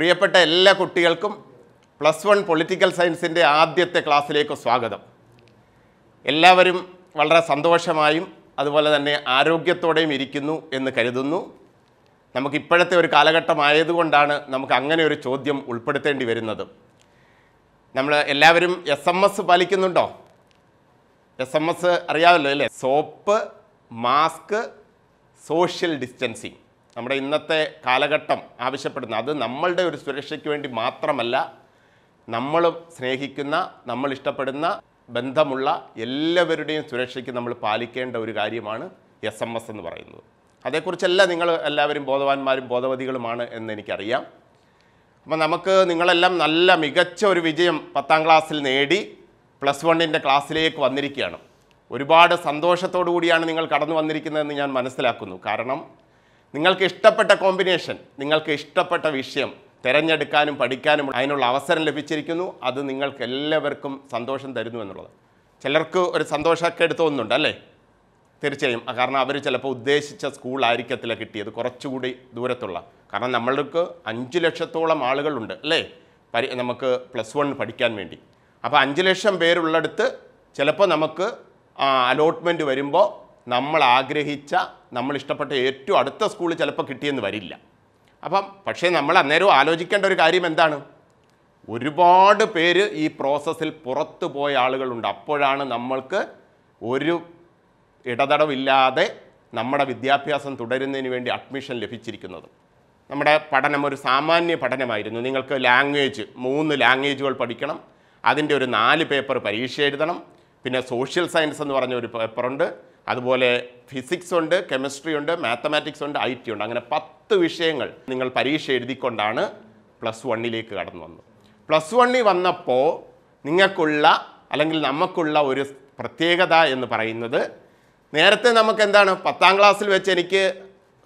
പ്രിയപ്പെട്ട എല്ലാ കുട്ടികൾക്കും പ്ലസ് വൺ പൊളിറ്റിക്കൽ സയൻസിൻ്റെ ആദ്യത്തെ ക്ലാസ്സിലേക്ക് സ്വാഗതം എല്ലാവരും വളരെ സന്തോഷമായും അതുപോലെ തന്നെ ആരോഗ്യത്തോടെയും ഇരിക്കുന്നു എന്ന് കരുതുന്നു നമുക്ക് ഇപ്പോഴത്തെ ഒരു കാലഘട്ടമായതുകൊണ്ടാണ് നമുക്ക് അങ്ങനെ ഒരു ചോദ്യം ഉൾപ്പെടുത്തേണ്ടി വരുന്നത് നമ്മൾ എല്ലാവരും എസ് എം എസ് പാലിക്കുന്നുണ്ടോ എസ് എം എസ് അറിയാമല്ലോ അല്ലേ സോപ്പ് മാസ്ക് സോഷ്യൽ ഡിസ്റ്റൻസിങ് നമ്മുടെ ഇന്നത്തെ കാലഘട്ടം ആവശ്യപ്പെടുന്ന അത് നമ്മളുടെ ഒരു സുരക്ഷയ്ക്ക് വേണ്ടി മാത്രമല്ല നമ്മൾ സ്നേഹിക്കുന്ന നമ്മൾ ഇഷ്ടപ്പെടുന്ന ബന്ധമുള്ള എല്ലാവരുടെയും സുരക്ഷയ്ക്ക് നമ്മൾ പാലിക്കേണ്ട ഒരു കാര്യമാണ് എസ് എം എസ് എന്ന് പറയുന്നത് അതേക്കുറിച്ചല്ല നിങ്ങൾ എല്ലാവരും ബോധവാന്മാരും ബോധവതികളുമാണ് എന്ന് എനിക്കറിയാം അപ്പോൾ നമുക്ക് നിങ്ങളെല്ലാം നല്ല മികച്ച ഒരു വിജയം പത്താം ക്ലാസ്സിൽ നേടി പ്ലസ് വണ്ണിൻ്റെ ക്ലാസ്സിലേക്ക് വന്നിരിക്കുകയാണ് ഒരുപാട് സന്തോഷത്തോടു കൂടിയാണ് നിങ്ങൾ കടന്നു വന്നിരിക്കുന്നതെന്ന് ഞാൻ മനസ്സിലാക്കുന്നു കാരണം നിങ്ങൾക്ക് ഇഷ്ടപ്പെട്ട കോമ്പിനേഷൻ നിങ്ങൾക്ക് ഇഷ്ടപ്പെട്ട വിഷയം തിരഞ്ഞെടുക്കാനും പഠിക്കാനും അതിനുള്ള അവസരം ലഭിച്ചിരിക്കുന്നു അത് നിങ്ങൾക്ക് എല്ലാവർക്കും സന്തോഷം തരുന്നു എന്നുള്ളത് ചിലർക്ക് ഒരു സന്തോഷമൊക്കെ എടുത്തു തോന്നുന്നുണ്ട് അല്ലേ തീർച്ചയായും കാരണം അവർ ചിലപ്പോൾ ഉദ്ദേശിച്ച സ്കൂളായിരിക്കത്തില്ല കിട്ടിയത് കുറച്ചുകൂടി ദൂരത്തുള്ള കാരണം നമ്മൾക്ക് അഞ്ച് ലക്ഷത്തോളം ആളുകളുണ്ട് അല്ലേ പരി നമുക്ക് പ്ലസ് വൺ പഠിക്കാൻ വേണ്ടി അപ്പോൾ അഞ്ച് ലക്ഷം പേരുള്ളടുത്ത് ചിലപ്പോൾ നമുക്ക് അലോട്ട്മെൻറ്റ് വരുമ്പോൾ നമ്മൾ ആഗ്രഹിച്ച നമ്മൾ ഇഷ്ടപ്പെട്ട ഏറ്റവും അടുത്ത സ്കൂൾ ചിലപ്പോൾ കിട്ടിയെന്ന് വരില്ല അപ്പം പക്ഷേ നമ്മൾ അന്നേരം ആലോചിക്കേണ്ട ഒരു കാര്യം എന്താണ് ഒരുപാട് പേര് ഈ പ്രോസസ്സിൽ പുറത്തു പോയ ആളുകളുണ്ട് അപ്പോഴാണ് നമ്മൾക്ക് ഒരു ഇടതടവില്ലാതെ നമ്മുടെ വിദ്യാഭ്യാസം തുടരുന്നതിന് വേണ്ടി അഡ്മിഷൻ ലഭിച്ചിരിക്കുന്നത് നമ്മുടെ പഠനം ഒരു സാമാന്യ പഠനമായിരുന്നു നിങ്ങൾക്ക് ലാംഗ്വേജ് മൂന്ന് ലാംഗ്വേജുകൾ പഠിക്കണം അതിൻ്റെ ഒരു നാല് പേപ്പർ പരീക്ഷ എഴുതണം പിന്നെ സോഷ്യൽ സയൻസ് എന്ന് പറഞ്ഞ ഒരു പേപ്പറുണ്ട് അതുപോലെ ഫിസിക്സ് ഉണ്ട് കെമിസ്ട്രി ഉണ്ട് മാത്തമാറ്റിക്സ് ഉണ്ട് ഐ ടി ഉണ്ട് അങ്ങനെ പത്ത് വിഷയങ്ങൾ നിങ്ങൾ പരീക്ഷ എഴുതിക്കൊണ്ടാണ് പ്ലസ് വണ്ണിലേക്ക് കടന്നു വന്നത് പ്ലസ് വണ്ണിൽ വന്നപ്പോൾ നിങ്ങൾക്കുള്ള അല്ലെങ്കിൽ നമുക്കുള്ള ഒരു പ്രത്യേകത എന്ന് പറയുന്നത് നേരത്തെ നമുക്ക് എന്താണ് പത്താം ക്ലാസ്സിൽ വെച്ച് എനിക്ക്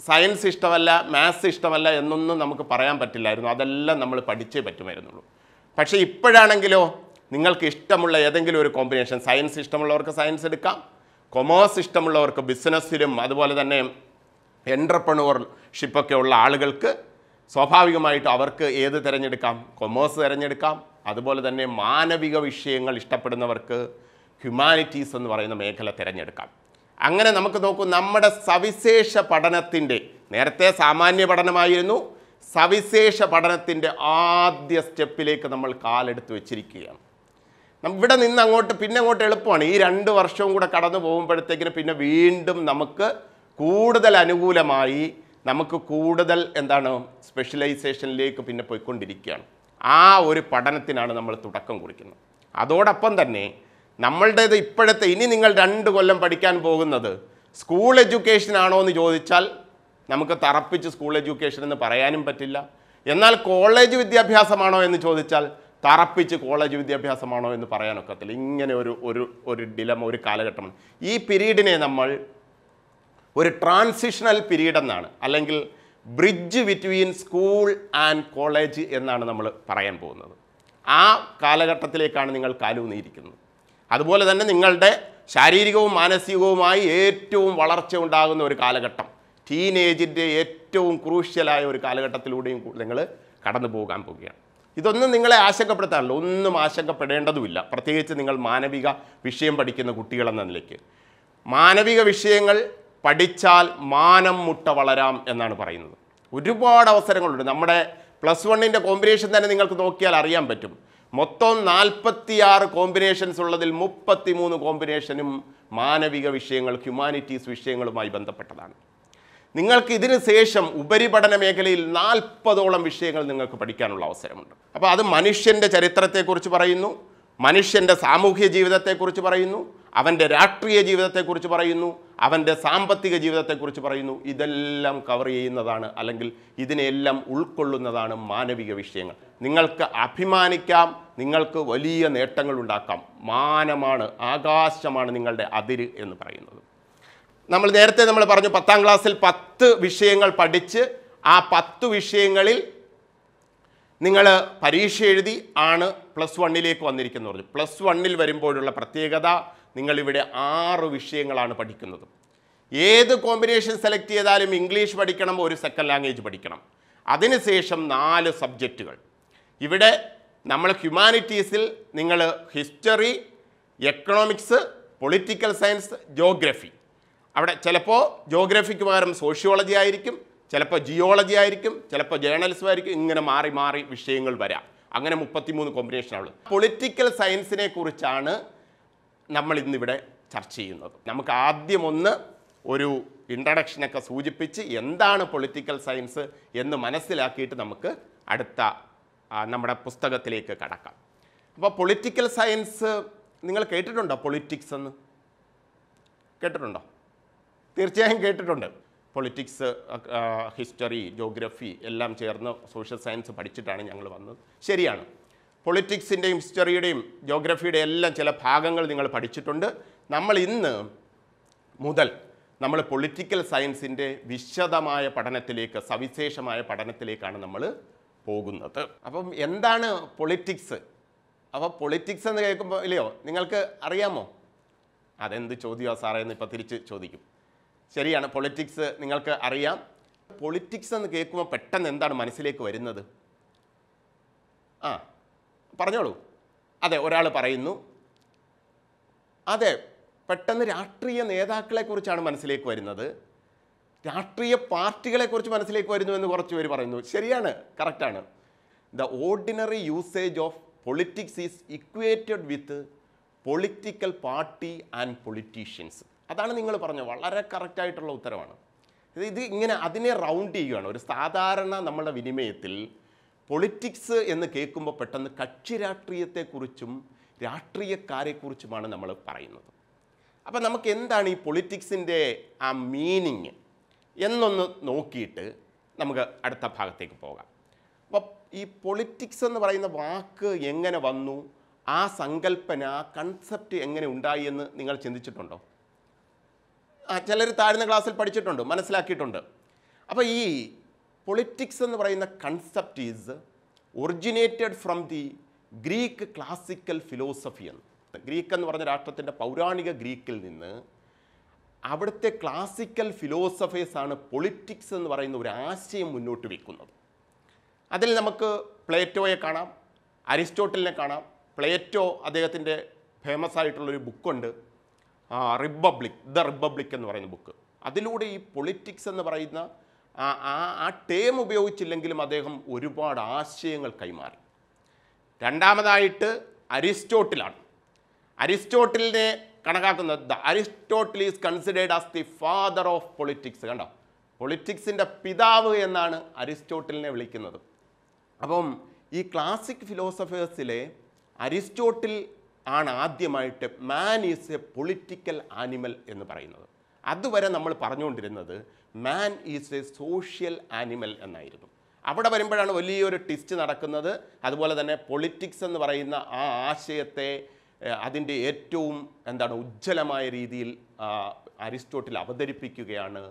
സയൻസ് ഇഷ്ടമല്ല മാത്സ് ഇഷ്ടമല്ല എന്നൊന്നും നമുക്ക് പറയാൻ പറ്റില്ലായിരുന്നു അതെല്ലാം നമ്മൾ പഠിച്ചേ പറ്റുമായിരുന്നുള്ളൂ പക്ഷേ ഇപ്പോഴാണെങ്കിലോ നിങ്ങൾക്ക് ഇഷ്ടമുള്ള ഏതെങ്കിലും ഒരു കോമ്പിനേഷൻ സയൻസ് ഇഷ്ടമുള്ളവർക്ക് സയൻസ് എടുക്കാം കൊമേഴ്സ് ഇഷ്ടമുള്ളവർക്ക് ബിസിനസ്സിലും അതുപോലെ തന്നെ എൻ്റർപ്രണവർഷിപ്പൊക്കെ ഉള്ള ആളുകൾക്ക് സ്വാഭാവികമായിട്ട് അവർക്ക് ഏത് തിരഞ്ഞെടുക്കാം കൊമേഴ്സ് തിരഞ്ഞെടുക്കാം അതുപോലെ തന്നെ മാനവിക വിഷയങ്ങൾ ഇഷ്ടപ്പെടുന്നവർക്ക് ഹ്യൂമാനിറ്റീസ് എന്ന് പറയുന്ന മേഖല തിരഞ്ഞെടുക്കാം അങ്ങനെ നമുക്ക് നോക്കൂ നമ്മുടെ സവിശേഷ പഠനത്തിൻ്റെ നേരത്തെ സാമാന്യ പഠനമായിരുന്നു സവിശേഷ പഠനത്തിൻ്റെ ആദ്യ സ്റ്റെപ്പിലേക്ക് നമ്മൾ കാലെടുത്ത് വെച്ചിരിക്കുകയാണ് ഇവിടെ നിന്ന് അങ്ങോട്ട് പിന്നെ അങ്ങോട്ട് എളുപ്പമാണ് ഈ രണ്ട് വർഷവും കൂടെ കടന്നു പോകുമ്പോഴത്തേക്കിന് പിന്നെ വീണ്ടും നമുക്ക് കൂടുതൽ അനുകൂലമായി നമുക്ക് കൂടുതൽ എന്താണ് സ്പെഷ്യലൈസേഷനിലേക്ക് പിന്നെ പോയിക്കൊണ്ടിരിക്കുകയാണ് ആ ഒരു പഠനത്തിനാണ് നമ്മൾ തുടക്കം കുറിക്കുന്നത് അതോടൊപ്പം തന്നെ നമ്മളുടേത് ഇപ്പോഴത്തെ ഇനി നിങ്ങൾ രണ്ട് കൊല്ലം പഠിക്കാൻ പോകുന്നത് സ്കൂൾ എഡ്യൂക്കേഷൻ ആണോ എന്ന് ചോദിച്ചാൽ നമുക്ക് തറപ്പിച്ച് സ്കൂൾ എഡ്യൂക്കേഷൻ എന്ന് പറയാനും പറ്റില്ല എന്നാൽ കോളേജ് വിദ്യാഭ്യാസമാണോ എന്ന് ചോദിച്ചാൽ തറപ്പിച്ച് കോളേജ് വിദ്യാഭ്യാസമാണോ എന്ന് പറയാനൊക്കത്തില്ല ഇങ്ങനെ ഒരു ഒരു ഒരു ഡിലമ ഒരു കാലഘട്ടമാണ് ഈ പീരീഡിനെ നമ്മൾ ഒരു ട്രാൻസിഷണൽ പീരീഡ് എന്നാണ് അല്ലെങ്കിൽ bridge between school and college എന്നാണ് നമ്മൾ പറയാൻ പോകുന്നത് ആ കാലഘട്ടത്തിലേക്കാണ് നിങ്ങൾ കാലൂന്നിയിരിക്കുന്നത് അതുപോലെ തന്നെ നിങ്ങളുടെ ശാരീരികവും മാനസികവുമായി ഏറ്റവും വളർച്ച ഉണ്ടാകുന്ന ഒരു കാലഘട്ടം ടീനേജിൻ്റെ ഏറ്റവും ക്രൂഷ്യലായ ഒരു കാലഘട്ടത്തിലൂടെയും നിങ്ങൾ കടന്നു പോകാൻ പോവുകയാണ് ഇതൊന്നും നിങ്ങളെ ആശങ്കപ്പെടുത്താറില്ല ഒന്നും ആശങ്കപ്പെടേണ്ടതുമില്ല പ്രത്യേകിച്ച് നിങ്ങൾ മാനവിക വിഷയം പഠിക്കുന്ന കുട്ടികളെന്ന നിലയ്ക്ക് മാനവിക വിഷയങ്ങൾ പഠിച്ചാൽ മാനം മുട്ട വളരാം എന്നാണ് പറയുന്നത് ഒരുപാട് അവസരങ്ങളുണ്ട് നമ്മുടെ പ്ലസ് വണ്ണിൻ്റെ കോമ്പിനേഷൻ തന്നെ നിങ്ങൾക്ക് നോക്കിയാൽ അറിയാൻ പറ്റും മൊത്തം നാൽപ്പത്തിയാറ് കോമ്പിനേഷൻസ് ഉള്ളതിൽ മൂന്ന് കോമ്പിനേഷനും മാനവിക വിഷയങ്ങൾ ഹ്യൂമാനിറ്റീസ് വിഷയങ്ങളുമായി ബന്ധപ്പെട്ടതാണ് നിങ്ങൾക്ക് ഇതിന് ശേഷം ഉപരിപഠന മേഖലയിൽ നാൽപ്പതോളം വിഷയങ്ങൾ നിങ്ങൾക്ക് പഠിക്കാനുള്ള അവസരമുണ്ട് അപ്പോൾ അത് മനുഷ്യൻ്റെ ചരിത്രത്തെക്കുറിച്ച് പറയുന്നു മനുഷ്യൻ്റെ സാമൂഹ്യ ജീവിതത്തെക്കുറിച്ച് പറയുന്നു അവൻ്റെ രാഷ്ട്രീയ ജീവിതത്തെക്കുറിച്ച് പറയുന്നു അവൻ്റെ സാമ്പത്തിക ജീവിതത്തെക്കുറിച്ച് പറയുന്നു ഇതെല്ലാം കവർ ചെയ്യുന്നതാണ് അല്ലെങ്കിൽ ഇതിനെല്ലാം ഉൾക്കൊള്ളുന്നതാണ് മാനവിക വിഷയങ്ങൾ നിങ്ങൾക്ക് അഭിമാനിക്കാം നിങ്ങൾക്ക് വലിയ നേട്ടങ്ങൾ ഉണ്ടാക്കാം മാനമാണ് ആകാശമാണ് നിങ്ങളുടെ അതിര് എന്ന് പറയുന്നത് നമ്മൾ നേരത്തെ നമ്മൾ പറഞ്ഞു പത്താം ക്ലാസ്സിൽ പത്ത് വിഷയങ്ങൾ പഠിച്ച് ആ പത്ത് വിഷയങ്ങളിൽ നിങ്ങൾ പരീക്ഷ എഴുതി ആണ് പ്ലസ് വണ്ണിലേക്ക് വന്നിരിക്കുന്നു പറഞ്ഞു പ്ലസ് വണ്ണിൽ വരുമ്പോഴുള്ള പ്രത്യേകത നിങ്ങളിവിടെ ആറ് വിഷയങ്ങളാണ് പഠിക്കുന്നത് ഏത് കോമ്പിനേഷൻ സെലക്ട് ചെയ്താലും ഇംഗ്ലീഷ് പഠിക്കണം ഒരു സെക്കൻഡ് ലാംഗ്വേജ് പഠിക്കണം അതിനുശേഷം നാല് സബ്ജക്റ്റുകൾ ഇവിടെ നമ്മൾ ഹ്യൂമാനിറ്റീസിൽ നിങ്ങൾ history economics political science geography അവിടെ ചിലപ്പോൾ ജോഗ്രഫിക്ക് പകരം സോഷ്യോളജി ആയിരിക്കും ചിലപ്പോൾ ജിയോളജി ആയിരിക്കും ചിലപ്പോൾ ജേണലിസം ആയിരിക്കും ഇങ്ങനെ മാറി മാറി വിഷയങ്ങൾ വരാം അങ്ങനെ മുപ്പത്തിമൂന്ന് കോമ്പിനേഷനുള്ളത് പൊളിറ്റിക്കൽ സയൻസിനെ കുറിച്ചാണ് നമ്മൾ ഇന്നിവിടെ ചർച്ച ചെയ്യുന്നത് നമുക്ക് ആദ്യം ഒന്ന് ഒരു ഇൻട്രഡക്ഷനൊക്കെ സൂചിപ്പിച്ച് എന്താണ് പൊളിറ്റിക്കൽ സയൻസ് എന്ന് മനസ്സിലാക്കിയിട്ട് നമുക്ക് അടുത്ത നമ്മുടെ പുസ്തകത്തിലേക്ക് കടക്കാം അപ്പോൾ പൊളിറ്റിക്കൽ സയൻസ് നിങ്ങൾ കേട്ടിട്ടുണ്ടോ പൊളിറ്റിക്സ് എന്ന് കേട്ടിട്ടുണ്ടോ തീർച്ചയായും കേട്ടിട്ടുണ്ട് പൊളിറ്റിക്സ് ഹിസ്റ്ററി ജോഗ്രഫി എല്ലാം ചേർന്ന് സോഷ്യൽ സയൻസ് പഠിച്ചിട്ടാണ് ഞങ്ങൾ വന്നത് ശരിയാണ് പൊളിറ്റിക്സിൻ്റെയും ഹിസ്റ്ററിയുടെയും ജോഗ്രഫിയുടെയും എല്ലാം ചില ഭാഗങ്ങൾ നിങ്ങൾ പഠിച്ചിട്ടുണ്ട് നമ്മൾ ഇന്ന് മുതൽ നമ്മൾ പൊളിറ്റിക്കൽ സയൻസിൻ്റെ വിശദമായ പഠനത്തിലേക്ക് സവിശേഷമായ പഠനത്തിലേക്കാണ് നമ്മൾ പോകുന്നത് അപ്പം എന്താണ് പൊളിറ്റിക്സ് അപ്പോൾ പൊളിറ്റിക്സ് എന്ന് കേൾക്കുമ്പോൾ ഇല്ലയോ നിങ്ങൾക്ക് അറിയാമോ അതെന്ത് ചോദ്യമാണ് സാറേ എന്ന് ഇപ്പോൾ തിരിച്ച് ചോദിക്കും ശരിയാണ് പൊളിറ്റിക്സ് നിങ്ങൾക്ക് അറിയാം പൊളിറ്റിക്സ് എന്ന് കേൾക്കുമ്പോൾ പെട്ടെന്ന് എന്താണ് മനസ്സിലേക്ക് വരുന്നത് ആ പറഞ്ഞോളൂ അതെ ഒരാൾ പറയുന്നു അതെ പെട്ടെന്ന് രാഷ്ട്രീയ നേതാക്കളെക്കുറിച്ചാണ് മനസ്സിലേക്ക് വരുന്നത് രാഷ്ട്രീയ പാർട്ടികളെക്കുറിച്ച് മനസ്സിലേക്ക് വരുന്നു എന്ന് കുറച്ച് പേര് പറയുന്നു ശരിയാണ് കറക്റ്റാണ് the ordinary usage of politics is equated with political party and politicians അതാണ് നിങ്ങൾ പറഞ്ഞത് വളരെ കറക്റ്റായിട്ടുള്ള ഉത്തരവാണ് ഇത് ഇങ്ങനെ അതിനെ റൗണ്ട് ചെയ്യുകയാണ് ഒരു സാധാരണ നമ്മുടെ വിനിമയത്തിൽ പൊളിറ്റിക്സ് എന്ന് കേൾക്കുമ്പോൾ പെട്ടെന്ന് കക്ഷി രാഷ്ട്രീയത്തെക്കുറിച്ചും രാഷ്ട്രീയക്കാരെക്കുറിച്ചുമാണ് നമ്മൾ പറയുന്നത് അപ്പം നമുക്ക് എന്താണ് ഈ പൊളിറ്റിക്സിൻ്റെ ആ മീനിങ് എന്നൊന്ന് നോക്കിയിട്ട് നമുക്ക് അടുത്ത ഭാഗത്തേക്ക് പോകാം അപ്പോൾ ഈ പൊളിറ്റിക്സ് എന്ന് പറയുന്ന വാക്ക് എങ്ങനെ വന്നു ആ സങ്കല്പന ആ കൺസെപ്റ്റ് എങ്ങനെ ഉണ്ടായി എന്ന് നിങ്ങൾ ചിന്തിച്ചിട്ടുണ്ടോ ചിലർ താഴ്ന്ന ക്ലാസ്സിൽ പഠിച്ചിട്ടുണ്ട് മനസ്സിലാക്കിയിട്ടുണ്ട് അപ്പോൾ ഈ പൊളിറ്റിക്സ് എന്ന് പറയുന്ന concept is originated from the Greek classical philosophy എന്ന് ഗ്രീക്ക് എന്ന് പറഞ്ഞ രാഷ്ട്രത്തിൻ്റെ പൗരാണിക ഗ്രീക്കിൽ നിന്ന് അവിടുത്തെ ക്ലാസിക്കൽ ഫിലോസഫേഴ്സാണ് പൊളിറ്റിക്സ് എന്ന് പറയുന്ന ഒരു ആശയം മുന്നോട്ട് വയ്ക്കുന്നത് അതിൽ നമുക്ക് പ്ലേറ്റോയെ കാണാം അരിസ്റ്റോട്ടലിനെ കാണാം പ്ലേറ്റോ അദ്ദേഹത്തിൻ്റെ ഫേമസ് ആയിട്ടുള്ളൊരു ബുക്കുണ്ട് റിപ്പബ്ലിക് ദ റിപ്പബ്ലിക് എന്ന് പറയുന്ന ബുക്ക് അതിലൂടെ ഈ പൊളിറ്റിക്സ് എന്ന് പറയുന്ന ആ ആ ടേം ഉപയോഗിച്ചില്ലെങ്കിലും അദ്ദേഹം ഒരുപാട് ആശയങ്ങൾ കൈമാറി രണ്ടാമതായിട്ട് അരിസ്റ്റോട്ടിലാണ് അരിസ്റ്റോട്ടിലിനെ കണക്കാക്കുന്നത് the Aristotle is considered as the father of politics കണ്ടോ പൊളിറ്റിക്സിൻ്റെ പിതാവ് എന്നാണ് അരിസ്റ്റോട്ടിലിനെ വിളിക്കുന്നത് അപ്പം ഈ ക്ലാസിക് ഫിലോസഫേഴ്സിലെ അരിസ്റ്റോട്ടിൽ ആണ് ആദ്യമായിട്ട് man is a political animal എന്ന് പറയുന്നത് അതുവരെ നമ്മൾ പറഞ്ഞുകൊണ്ടിരുന്നത് man is a social animal എന്നായിരുന്നു അവിടെ വരുമ്പോഴാണ് വലിയൊരു ട്വിസ്റ്റ് നടക്കുന്നത് അതുപോലെ തന്നെ പൊളിറ്റിക്സ് എന്ന് പറയുന്ന ആ ആശയത്തെ അതിൻ്റെ ഏറ്റവും എന്താണ് ഉജ്ജ്വലമായ രീതിയിൽ അരിസ്റ്റോട്ടിൽ അവതരിപ്പിക്കുകയാണ്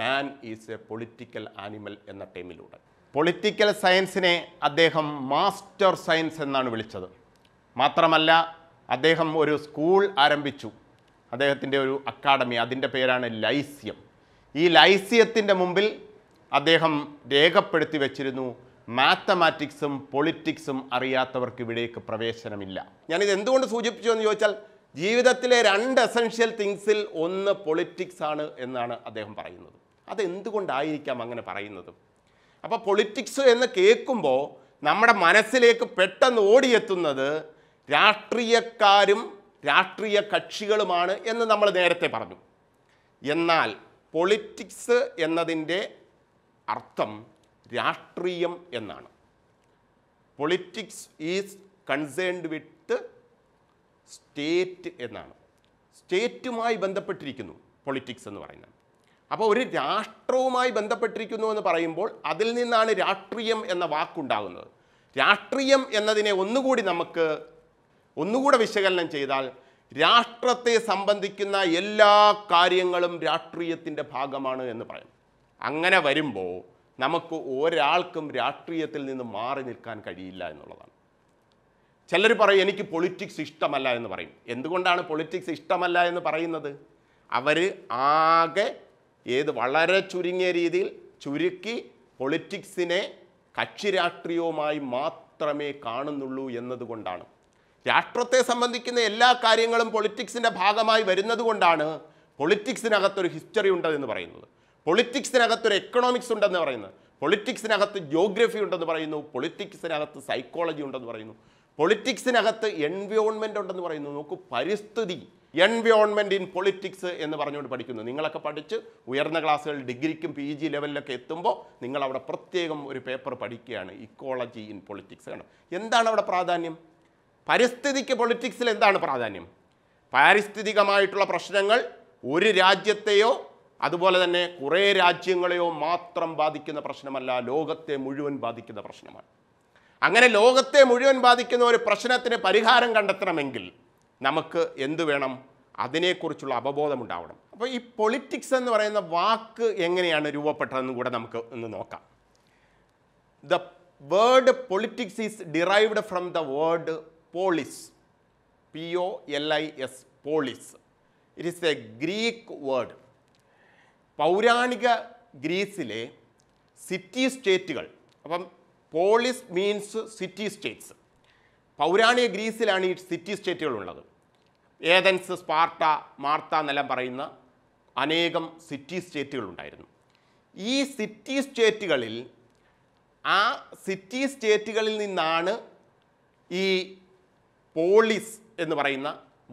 man is a political animal എന്ന ടീമിലൂടെ പൊളിറ്റിക്കൽ സയൻസിനെ അദ്ദേഹം മാസ്റ്റർ സയൻസ് എന്നാണ് വിളിച്ചത് മാത്രമല്ല അദ്ദേഹം ഒരു സ്കൂൾ ആരംഭിച്ചു അദ്ദേഹത്തിൻ്റെ ഒരു അക്കാഡമി അതിൻ്റെ പേരാണ് ലൈസ്യം ഈ ലൈസ്യത്തിൻ്റെ മുമ്പിൽ അദ്ദേഹം രേഖപ്പെടുത്തി വച്ചിരുന്നു മാത്തമാറ്റിക്സും പൊളിറ്റിക്സും അറിയാത്തവർക്ക് ഇവിടേക്ക് പ്രവേശനമില്ല ഞാനിത് എന്തുകൊണ്ട് സൂചിപ്പിച്ചു എന്ന് ചോദിച്ചാൽ ജീവിതത്തിലെ രണ്ട് എസൻഷ്യൽ തിങ്സിൽ ഒന്ന് പൊളിറ്റിക്സ് ആണ് എന്നാണ് അദ്ദേഹം പറയുന്നത് അതെന്തുകൊണ്ടായിരിക്കാം അങ്ങനെ പറയുന്നത് അപ്പോൾ പൊളിറ്റിക്സ് എന്ന് കേൾക്കുമ്പോൾ നമ്മുടെ മനസ്സിലേക്ക് പെട്ടെന്ന് ഓടിയെത്തുന്നത് രാഷ്ട്രീയക്കാരും രാഷ്ട്രീയ കക്ഷികളുമാണ് എന്ന് നമ്മൾ നേരത്തെ പറഞ്ഞു എന്നാൽ പൊളിറ്റിക്സ് എന്നതിൻ്റെ അർത്ഥം രാഷ്ട്രീയം എന്നാണ് politics is concerned with state എന്നാണ് സ്റ്റേറ്റുമായി ബന്ധപ്പെട്ടിരിക്കുന്നു പൊളിറ്റിക്സ് എന്ന് പറയുന്നത് അപ്പോൾ ഒരു രാഷ്ട്രവുമായി ബന്ധപ്പെട്ടിരിക്കുന്നു എന്ന് പറയുമ്പോൾ അതിൽ നിന്നാണ് രാഷ്ട്രീയം എന്ന വാക്കുണ്ടാകുന്നത് രാഷ്ട്രീയം എന്നതിനെ ഒന്നുകൂടി നമുക്ക് ഒന്നുകൂടെ വിശകലനം ചെയ്താൽ രാഷ്ട്രത്തെ സംബന്ധിക്കുന്ന എല്ലാ കാര്യങ്ങളും രാഷ്ട്രീയത്തിൻ്റെ ഭാഗമാണ് എന്ന് പറയും അങ്ങനെ വരുമ്പോൾ നമുക്ക് ഒരാൾക്കും രാഷ്ട്രീയത്തിൽ നിന്ന് മാറി നിൽക്കാൻ കഴിയില്ല എന്നുള്ളതാണ് ചിലർ പറയും എനിക്ക് പൊളിറ്റിക്സ് ഇഷ്ടമല്ല എന്ന് പറയും എന്തുകൊണ്ടാണ് പൊളിറ്റിക്സ് ഇഷ്ടമല്ല എന്ന് പറയുന്നത് അവർ ആകെ ഏത് വളരെ ചുരുങ്ങിയ രീതിയിൽ ചുരുക്കി പൊളിറ്റിക്സിനെ കക്ഷി രാഷ്ട്രീയവുമായി മാത്രമേ കാണുന്നുള്ളൂ എന്നതുകൊണ്ടാണ് രാഷ്ട്രത്തെ സംബന്ധിക്കുന്ന എല്ലാ കാര്യങ്ങളും പൊളിറ്റിക്സിൻ്റെ ഭാഗമായി വരുന്നത് കൊണ്ടാണ് പൊളിറ്റിക്സിനകത്തൊരു ഹിസ്റ്ററി ഉണ്ടെന്ന് പറയുന്നത് പൊളിറ്റിക്സിനകത്തൊരു എക്കണോമിക്സ് ഉണ്ടെന്ന് പറയുന്നത് പൊളിറ്റിക്സിനകത്ത് ജോഗ്രഫി ഉണ്ടെന്ന് പറയുന്നു പൊളിറ്റിക്സിനകത്ത് സൈക്കോളജി ഉണ്ടെന്ന് പറയുന്നു പൊളിറ്റിക്സിനകത്ത് എൻവയോൺമെൻ്റ് ഉണ്ടെന്ന് പറയുന്നു നോക്കൂ പരിസ്ഥിതി എൻവയോൺമെൻറ്റ് ഇൻ പൊളിറ്റിക്സ് എന്ന് പറഞ്ഞുകൊണ്ട് പഠിക്കുന്നു നിങ്ങളൊക്കെ പഠിച്ച് ഉയർന്ന ക്ലാസ്സുകൾ ഡിഗ്രിക്കും പി ജി ലെവലിലൊക്കെ എത്തുമ്പോൾ നിങ്ങൾ അവിടെ പ്രത്യേകം ഒരു പേപ്പർ പഠിക്കുകയാണ് ഇക്കോളജി ഇൻ പൊളിറ്റിക്സ് കണ്ടോ എന്താണ് അവിടെ പ്രാധാന്യം പരിസ്ഥിതിക്ക് പൊളിറ്റിക്സിൽ എന്താണ് പ്രാധാന്യം പാരിസ്ഥിതികമായിട്ടുള്ള പ്രശ്നങ്ങൾ ഒരു രാജ്യത്തെയോ അതുപോലെ തന്നെ കുറേ രാജ്യങ്ങളെയോ മാത്രം ബാധിക്കുന്ന പ്രശ്നമല്ല ലോകത്തെ മുഴുവൻ ബാധിക്കുന്ന പ്രശ്നമാണ് അങ്ങനെ ലോകത്തെ മുഴുവൻ ബാധിക്കുന്ന ഒരു പ്രശ്നത്തിന് പരിഹാരം കണ്ടെത്തണമെങ്കിൽ നമുക്ക് എന്ത് വേണം അതിനെക്കുറിച്ചുള്ള അവബോധം ഉണ്ടാവണം അപ്പോൾ ഈ പൊളിറ്റിക്സ് എന്ന് പറയുന്ന വാക്ക് എങ്ങനെയാണ് രൂപപ്പെട്ടതെന്ന് കൂടെ നമുക്ക് ഒന്ന് നോക്കാം the word politics is derived from the word polis P O L I S polis it is a Greek word പൗരാണിക ഗ്രീസിലെ സിറ്റി സ്റ്റേറ്റുകൾ അപ്പം പോളിസ് മീൻസ് സിറ്റി സ്റ്റേറ്റ്സ് പൗരാണിക ഗ്രീസിലാണ് ഈ സിറ്റി സ്റ്റേറ്റുകൾ ഉള്ളത് ഏതൻസ് സ്പാർട്ട മാർത്ത എന്നെല്ലാം പറയുന്ന അനേകം സിറ്റി ഉണ്ടായിരുന്നു ഈ സിറ്റി സ്റ്റേറ്റുകളിൽ ആ സിറ്റി സ്റ്റേറ്റുകളിൽ നിന്നാണ് ഈ പോളിസ് എന്ന് പറയുന്ന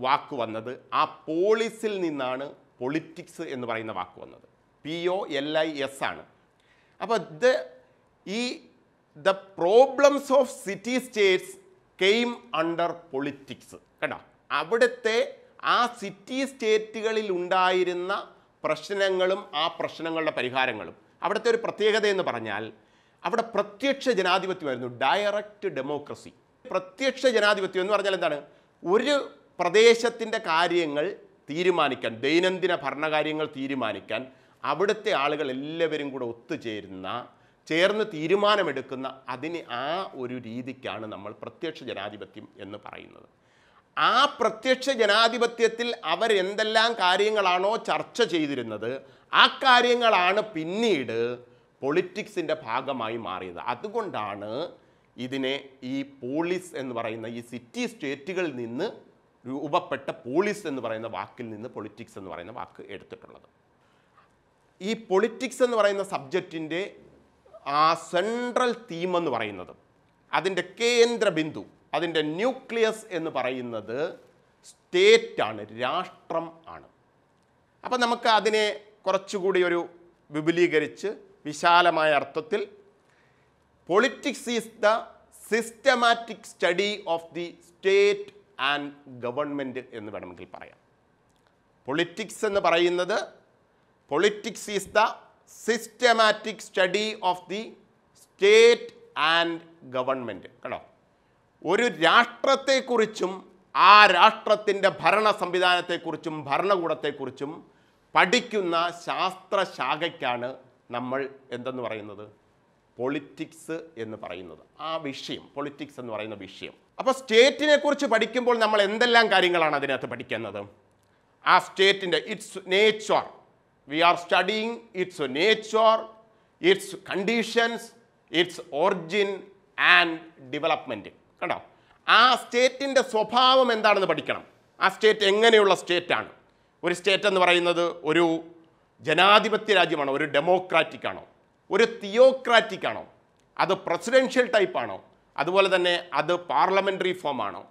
വാക്ക് വന്നത് ആ പോളിസിൽ നിന്നാണ് പൊളിറ്റിക്സ് എന്ന് പറയുന്ന വാക്ക് വന്നത് P O L I S ആണ് അപ്പോൾ ദ ഈ the problems of city states came under politics കേട്ടോ അവിടുത്തെ ആ സിറ്റി സ്റ്റേറ്റുകളിൽ ഉണ്ടായിരുന്ന പ്രശ്നങ്ങളും ആ പ്രശ്നങ്ങളുടെ പരിഹാരങ്ങളും അവിടുത്തെ ഒരു പ്രത്യേകത എന്ന് പറഞ്ഞാൽ അവിടെ പ്രത്യക്ഷ ജനാധിപത്യമായിരുന്നു ഡയറക്റ്റ് ഡെമോക്രസി പ്രത്യക്ഷ ജനാധിപത്യം എന്ന് പറഞ്ഞാൽ എന്താണ് ഒരു പ്രദേശത്തിൻ്റെ കാര്യങ്ങൾ തീരുമാനിക്കാൻ ദൈനംദിന ഭരണകാര്യങ്ങൾ തീരുമാനിക്കാൻ അവിടുത്തെ ആളുകൾ എല്ലാവരും കൂടെ ഒത്തുചേരുന്ന ചേർന്ന് തീരുമാനമെടുക്കുന്ന അതിന് ആ ഒരു രീതിക്കാണ് നമ്മൾ പ്രത്യക്ഷ ജനാധിപത്യം എന്ന് പറയുന്നത് ആ പ്രത്യക്ഷ ജനാധിപത്യത്തിൽ അവരെന്തെല്ലാം കാര്യങ്ങളാണോ ചർച്ച ചെയ്തിരുന്നത് ആ കാര്യങ്ങളാണ് പിന്നീട് പൊളിറ്റിക്സിൻ്റെ ഭാഗമായി മാറിയത് അതുകൊണ്ടാണ് ഇതിനെ ഈ പോളിസ് എന്ന് പറയുന്ന ഈ സിറ്റി സ്റ്റേറ്റുകളിൽ നിന്ന് രൂപപ്പെട്ട പോളിസ് എന്ന് പറയുന്ന വാക്കിൽ നിന്ന് പൊളിറ്റിക്സ് എന്ന് പറയുന്ന വാക്ക് എടുത്തിട്ടുള്ളത് ഈ പൊളിറ്റിക്സ് എന്ന് പറയുന്ന സബ്ജക്റ്റിൻ്റെ ആ സെൻട്രൽ തീം എന്ന് പറയുന്നത് അതിൻ്റെ കേന്ദ്ര ബിന്ദു അതിൻ്റെ ന്യൂക്ലിയസ് എന്ന് പറയുന്നത് സ്റ്റേറ്റാണ് രാഷ്ട്രം ആണ് അപ്പം നമുക്ക് അതിനെ കുറച്ചുകൂടി ഒരു വിപുലീകരിച്ച് വിശാലമായ അർത്ഥത്തിൽ politics is the systematic study of the state and government എന്ന് വേണമെങ്കിൽ പറയാം പൊളിറ്റിക്സ് എന്ന് പറയുന്നത് politics is the systematic study of the state and government കേട്ടോ ഒരു രാഷ്ട്രത്തെക്കുറിച്ചും ആ രാഷ്ട്രത്തിൻ്റെ ഭരണ സംവിധാനത്തെക്കുറിച്ചും ഭരണകൂടത്തെക്കുറിച്ചും പഠിക്കുന്ന ശാസ്ത്രശാഖയ്ക്കാണ് നമ്മൾ എന്തെന്ന് പറയുന്നത് പൊളിറ്റിക്സ് എന്ന് പറയുന്നത് ആ വിഷയം പൊളിറ്റിക്സ് എന്ന് പറയുന്ന വിഷയം അപ്പോൾ സ്റ്റേറ്റിനെ കുറിച്ച് പഠിക്കുമ്പോൾ നമ്മൾ എന്തെല്ലാം കാര്യങ്ങളാണ് അതിനകത്ത് പഠിക്കുന്നത് ആ സ്റ്റേറ്റിൻ്റെ its nature we are studying its nature its conditions its origin and development കണ്ടോ ആ സ്റ്റേറ്റിൻ്റെ സ്വഭാവം എന്താണെന്ന് പഠിക്കണം ആ സ്റ്റേറ്റ് എങ്ങനെയുള്ള സ്റ്റേറ്റാണ് ഒരു സ്റ്റേറ്റ് എന്ന് പറയുന്നത് ഒരു ജനാധിപത്യ രാജ്യമാണോ ഒരു ഡെമോക്രാറ്റിക് ആണോ ഒരു തിയോക്രാറ്റിക് ആണോ അത് പ്രസിഡൻഷ്യൽ ടൈപ്പാണോ അതുപോലെ തന്നെ അത് പാർലമെൻ്ററി ഫോമാണോ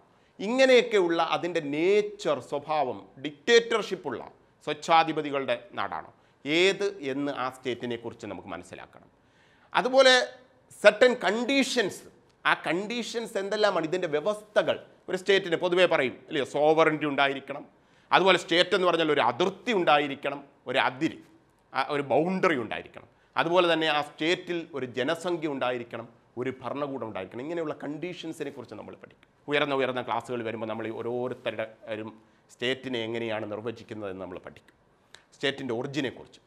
ഇങ്ങനെയൊക്കെയുള്ള അതിൻ്റെ നേച്ചർ സ്വഭാവം ഡിക്റ്റേറ്റർഷിപ്പുള്ള സ്വച്ഛാധിപതികളുടെ നാടാണോ ഏത് എന്ന് ആ സ്റ്റേറ്റിനെ കുറിച്ച് നമുക്ക് മനസ്സിലാക്കണം അതുപോലെ സെർട്ടൻ കണ്ടീഷൻസ് ആ കണ്ടീഷൻസ് എന്തെല്ലാമാണ് ഇതിൻ്റെ വ്യവസ്ഥകൾ ഒരു സ്റ്റേറ്റിന് പൊതുവേ പറയും അല്ലേ സോവറിൻറ്റി ഉണ്ടായിരിക്കണം അതുപോലെ സ്റ്റേറ്റ് എന്ന് പറഞ്ഞാൽ ഒരു അതിർത്തി ഉണ്ടായിരിക്കണം ഒരു അതിര് ഒരു ബൗണ്ടറി ഉണ്ടായിരിക്കണം അതുപോലെ തന്നെ ആ സ്റ്റേറ്റിൽ ഒരു ജനസംഖ്യ ഉണ്ടായിരിക്കണം ഒരു ഭരണകൂടം ഉണ്ടായിരിക്കണം ഇങ്ങനെയുള്ള കണ്ടീഷൻസിനെ കുറിച്ച് നമ്മൾ പഠിക്കും ഉയർന്ന ഉയർന്ന ക്ലാസ്സുകൾ വരുമ്പോൾ നമ്മൾ ഓരോരുത്തരുടെ സ്റ്റേറ്റിനെ എങ്ങനെയാണ് നിർവചിക്കുന്നതെന്ന് നമ്മൾ പഠിക്കും സ്റ്റേറ്റിൻ്റെ ഒറിജിനെക്കുറിച്ച്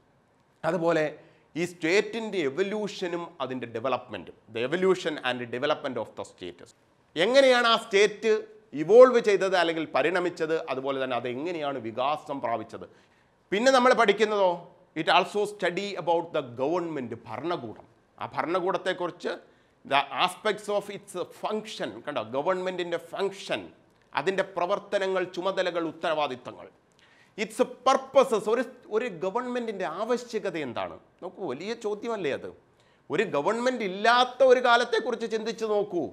അതുപോലെ ഈ സ്റ്റേറ്റിൻ്റെ എവല്യൂഷനും അതിൻ്റെ ഡെവലപ്മെൻറ്റും the evolution and development of the states എങ്ങനെയാണ് ആ സ്റ്റേറ്റ് ഇവോൾവ് ചെയ്തത് അല്ലെങ്കിൽ പരിണമിച്ചത് അതുപോലെ തന്നെ അതെങ്ങനെയാണ് വികാസം പ്രാപിച്ചത് പിന്നെ നമ്മൾ പഠിക്കുന്നതോ it also study about the government ഭരണകൂടം ആ ഭരണകൂടത്തെക്കുറിച്ച് the aspects of its function കണ്ടോ ഗവൺമെൻറ്റിൻ്റെ ഫങ്ഷൻ അതിൻ്റെ പ്രവർത്തനങ്ങൾ ചുമതലകൾ ഉത്തരവാദിത്തങ്ങൾ ഇറ്റ്സ് പർപ്പസസ് ഒരു ഒരു ഗവൺമെൻറ്റിൻ്റെ ആവശ്യകത എന്താണ് നോക്കൂ വലിയ ചോദ്യമല്ലേ അത് ഒരു ഗവൺമെൻറ് ഇല്ലാത്ത ഒരു കാലത്തെക്കുറിച്ച് ചിന്തിച്ച് നോക്കൂ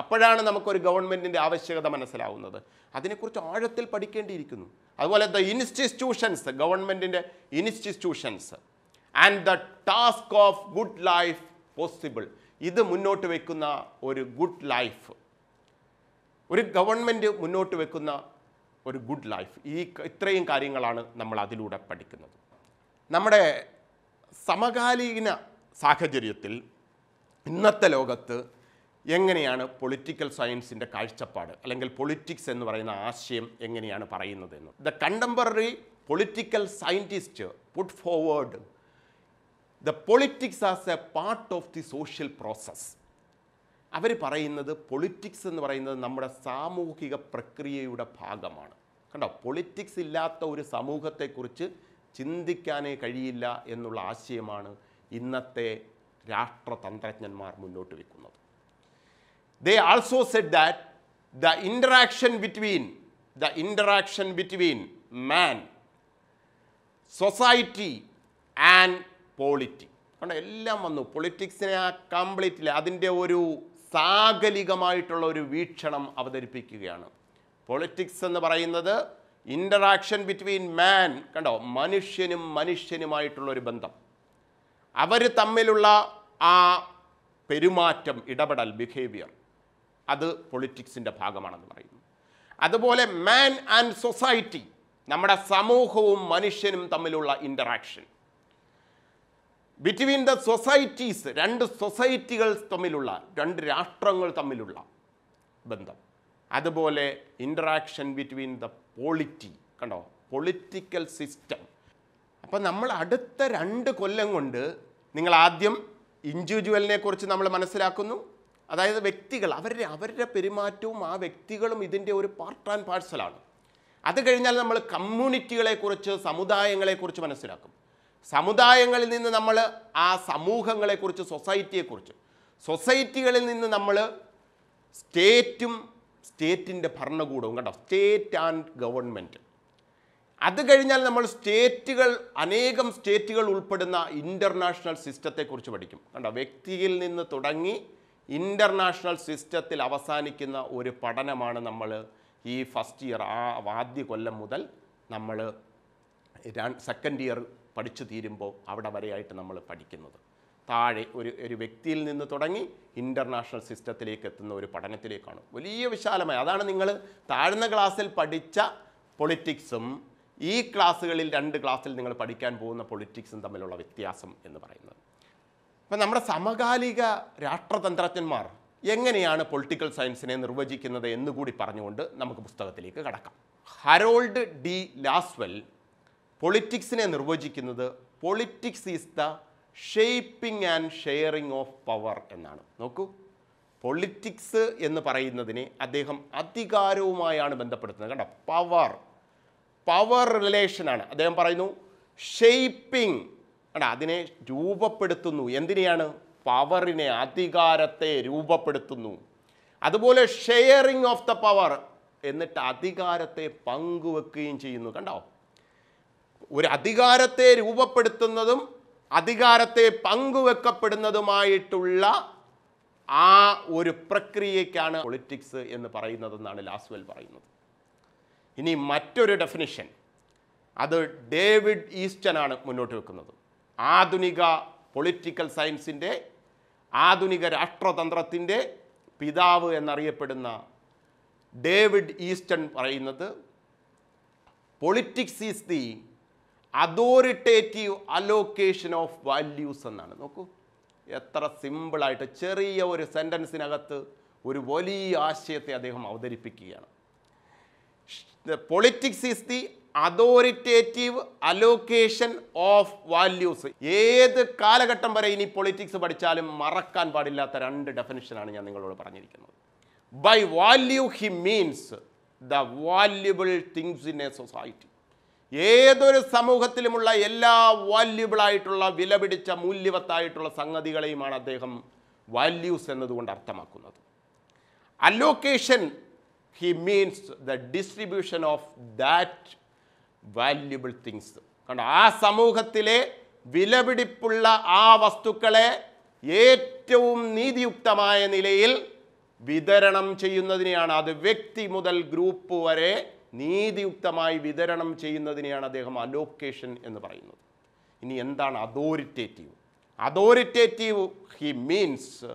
അപ്പോഴാണ് നമുക്കൊരു ഗവൺമെൻറ്റിൻ്റെ ആവശ്യകത മനസ്സിലാവുന്നത് അതിനെക്കുറിച്ച് ആഴത്തിൽ പഠിക്കേണ്ടിയിരിക്കുന്നു അതുപോലെ ദ ഇൻസ്റ്റിറ്റ്യൂഷൻസ് ഗവൺമെൻറ്റിൻ്റെ institutions and the task of good life possible ഇത് മുന്നോട്ട് വെക്കുന്ന ഒരു ഗുഡ് ലൈഫ് ഒരു ഗവൺമെൻറ് മുന്നോട്ട് വെക്കുന്ന ഒരു ഗുഡ് ലൈഫ് ഈ ഇത്രയും കാര്യങ്ങളാണ് നമ്മൾ അതിലൂടെ പഠിക്കുന്നത് നമ്മുടെ സമകാലീന സാഹചര്യത്തിൽ ഇന്നത്തെ ലോകത്ത് എങ്ങനെയാണ് പൊളിറ്റിക്കൽ സയൻസിൻ്റെ കാഴ്ചപ്പാട് അല്ലെങ്കിൽ പൊളിറ്റിക്സ് എന്ന് പറയുന്ന ആശയം എങ്ങനെയാണ് പറയുന്നത് എന്ന് the contemporary political scientist put forward the politics as a part of the social process അവർ പറയുന്നത് പൊളിറ്റിക്സ് എന്ന് പറയുന്നത് നമ്മുടെ സാമൂഹിക പ്രക്രിയയുടെ ഭാഗമാണ് കണ്ടോ പൊളിറ്റിക്സ് ഇല്ലാത്ത ഒരു സമൂഹത്തെക്കുറിച്ച് ചിന്തിക്കാനേ കഴിയില്ല എന്നുള്ള ആശയമാണ് ഇന്നത്തെ രാഷ്ട്രതന്ത്രജ്ഞന്മാർ മുന്നോട്ട് വെക്കുന്നത് they also said that the interaction between the interaction between man, society and polity. കാരണം എല്ലാം വന്നു പൊളിറ്റിക്സിനെ ആ കംപ്ലീറ്റിൽ അതിൻ്റെ ഒരു സാകലികമായിട്ടുള്ള ഒരു വീക്ഷണം അവതരിപ്പിക്കുകയാണ് പൊളിറ്റിക്സ് എന്ന് പറയുന്നത് ഇൻ്ററാക്ഷൻ ബിറ്റ്വീൻ മാൻ കണ്ടോ മനുഷ്യനും മനുഷ്യനുമായിട്ടുള്ളൊരു ബന്ധം അവർ തമ്മിലുള്ള ആ പെരുമാറ്റം ഇടപെടൽ ബിഹേവിയർ അത് പൊളിറ്റിക്സിൻ്റെ ഭാഗമാണെന്ന് പറയുന്നു അതുപോലെ മാൻ ആൻഡ് സൊസൈറ്റി നമ്മുടെ സമൂഹവും മനുഷ്യനും തമ്മിലുള്ള ഇൻ്ററാക്ഷൻ ബിറ്റ്വീൻ ദ സൊസൈറ്റീസ് രണ്ട് സൊസൈറ്റികൾ തമ്മിലുള്ള രണ്ട് രാഷ്ട്രങ്ങൾ തമ്മിലുള്ള ബന്ധം അതുപോലെ ഇൻ്ററാക്ഷൻ ബിറ്റ്വീൻ ദ പോളിറ്റി കണ്ടോ പൊളിറ്റിക്കൽ സിസ്റ്റം അപ്പം നമ്മൾ അടുത്ത രണ്ട് കൊല്ലം കൊണ്ട് നിങ്ങൾ ആദ്യം ഇൻഡിവിജ്വലിനെ കുറിച്ച് നമ്മൾ മനസ്സിലാക്കുന്നു അതായത് വ്യക്തികൾ അവരുടെ അവരുടെ പെരുമാറ്റവും ആ വ്യക്തികളും ഇതിൻ്റെ ഒരു പാർട്ട് ആൻഡ് പാഴ്സലാണ് അത് കഴിഞ്ഞാൽ നമ്മൾ കമ്മ്യൂണിറ്റികളെക്കുറിച്ച് സമുദായങ്ങളെക്കുറിച്ച് മനസ്സിലാക്കും സമുദായങ്ങളിൽ നിന്ന് നമ്മൾ ആ സമൂഹങ്ങളെക്കുറിച്ച് സൊസൈറ്റിയെക്കുറിച്ച് സൊസൈറ്റികളിൽ നിന്ന് നമ്മൾ സ്റ്റേറ്റും സ്റ്റേറ്റിൻ്റെ ഭരണകൂടവും കണ്ടോ സ്റ്റേറ്റ് ആൻഡ് ഗവൺമെൻറ് അത് കഴിഞ്ഞാൽ നമ്മൾ സ്റ്റേറ്റുകൾ അനേകം സ്റ്റേറ്റുകൾ ഉൾപ്പെടുന്ന ഇൻ്റർനാഷണൽ സിസ്റ്റത്തെക്കുറിച്ച് പഠിക്കും കണ്ടോ വ്യക്തിയിൽ നിന്ന് തുടങ്ങി ഇൻ്റർനാഷണൽ സിസ്റ്റത്തിൽ അവസാനിക്കുന്ന ഒരു പഠനമാണ് നമ്മൾ ഈ ഫസ്റ്റ് ഇയർ ആ ആദ്യ കൊല്ലം മുതൽ നമ്മൾ സെക്കൻഡ് ഇയർ പഠിച്ചു തീരുമ്പോൾ അവിടെ വരെയായിട്ട് നമ്മൾ പഠിക്കുന്നത് താഴെ ഒരു ഒരു വ്യക്തിയിൽ നിന്ന് തുടങ്ങി ഇൻ്റർനാഷണൽ സിസ്റ്റത്തിലേക്ക് എത്തുന്ന ഒരു പഠനത്തിലേക്കാണ് വലിയ വിശാലമായി അതാണ് നിങ്ങൾ താഴ്ന്ന ക്ലാസ്സിൽ പഠിച്ച പൊളിറ്റിക്സും ഈ ക്ലാസ്സുകളിൽ രണ്ട് ക്ലാസ്സിൽ നിങ്ങൾ പഠിക്കാൻ പോകുന്ന പൊളിറ്റിക്സും തമ്മിലുള്ള വ്യത്യാസം എന്ന് പറയുന്നത് അപ്പം നമ്മുടെ സമകാലിക രാഷ്ട്രതന്ത്രജ്ഞന്മാർ എങ്ങനെയാണ് പൊളിറ്റിക്കൽ സയൻസിനെ നിർവചിക്കുന്നത് എന്നുകൂടി പറഞ്ഞുകൊണ്ട് നമുക്ക് പുസ്തകത്തിലേക്ക് കടക്കാം ഹരോൾഡ് ഡി ലാസ്വെൽ പൊളിറ്റിക്സിനെ നിർവചിക്കുന്നത് politics is the shaping and sharing of power എന്നാണ് നോക്കൂ പൊളിറ്റിക്സ് എന്ന് പറയുന്നതിനെ അദ്ദേഹം അധികാരവുമായാണ് ബന്ധപ്പെടുത്തുന്നത് കണ്ടോ പവർ പവർ റിലേഷനാണ് അദ്ദേഹം പറയുന്നു ഷെയ്പ്പിംഗ് ആണ് അതിനെ രൂപപ്പെടുത്തുന്നു എന്തിനെയാണ് പവറിനെ അധികാരത്തെ രൂപപ്പെടുത്തുന്നു അതുപോലെ ഷെയറിങ് ഓഫ് ദ പവർ എന്നിട്ട് അധികാരത്തെ പങ്കുവെക്കുകയും ചെയ്യുന്നു കണ്ടോ ഒരു അധികാരത്തെ രൂപപ്പെടുത്തുന്നതും അധികാരത്തെ പങ്കുവെക്കപ്പെടുന്നതുമായിട്ടുള്ള ആ ഒരു പ്രക്രിയയ്ക്കാണ് പൊളിറ്റിക്സ് എന്ന് പറയുന്നതെന്നാണ് ലാസ്വെൽ പറയുന്നത് ഇനി മറ്റൊരു ഡെഫിനിഷൻ അത് ഡേവിഡ് ഈസ്റ്റനാണ് മുന്നോട്ട് വെക്കുന്നത് ആധുനിക പൊളിറ്റിക്കൽ സയൻസിൻ്റെ ആധുനിക രാഷ്ട്രതന്ത്രത്തിൻ്റെ പിതാവ് എന്നറിയപ്പെടുന്ന ഡേവിഡ് ഈസ്റ്റൺ പറയുന്നത് politics is the authoritative allocation of values എന്നാണ് നോക്കൂ എത്ര സിമ്പിളായിട്ട് ചെറിയ ഒരു സെൻറ്റൻസിനകത്ത് ഒരു വലിയ ആശയത്തെ അദ്ദേഹം അവതരിപ്പിക്കുകയാണ് politics is the authoritative allocation of values ഏത് കാലഘട്ടം വരെ ഇനി പൊളിറ്റിക്സ് പഠിച്ചാലും മറക്കാൻ പാടില്ലാത്ത രണ്ട് ഡെഫിനിഷനാണ് ഞാൻ നിങ്ങളോട് പറഞ്ഞിരിക്കുന്നത് by value he means the valuable things in a society ഏതൊരു സമൂഹത്തിലുമുള്ള എല്ലാ വാല്യുബിളായിട്ടുള്ള വിലപിടിച്ച മൂല്യവത്തായിട്ടുള്ള സംഗതികളെയുമാണ് അദ്ദേഹം വാല്യൂസ് എന്നതുകൊണ്ട് അർത്ഥമാക്കുന്നത് allocation he means the distribution of that valuable things കണ്ടോ ആ സമൂഹത്തിലെ വിലപിടിപ്പുള്ള ആ വസ്തുക്കളെ ഏറ്റവും നീതിയുക്തമായ നിലയിൽ വിതരണം ചെയ്യുന്നതിനെയാണ് അത് വ്യക്തി മുതൽ ഗ്രൂപ്പ് വരെ നീതിയുക്തമായി വിതരണം ചെയ്യുന്നതിനെയാണ് അദ്ദേഹം അലോക്കേഷൻ എന്ന് പറയുന്നത് ഇനി എന്താണ് authoritative authoritative he means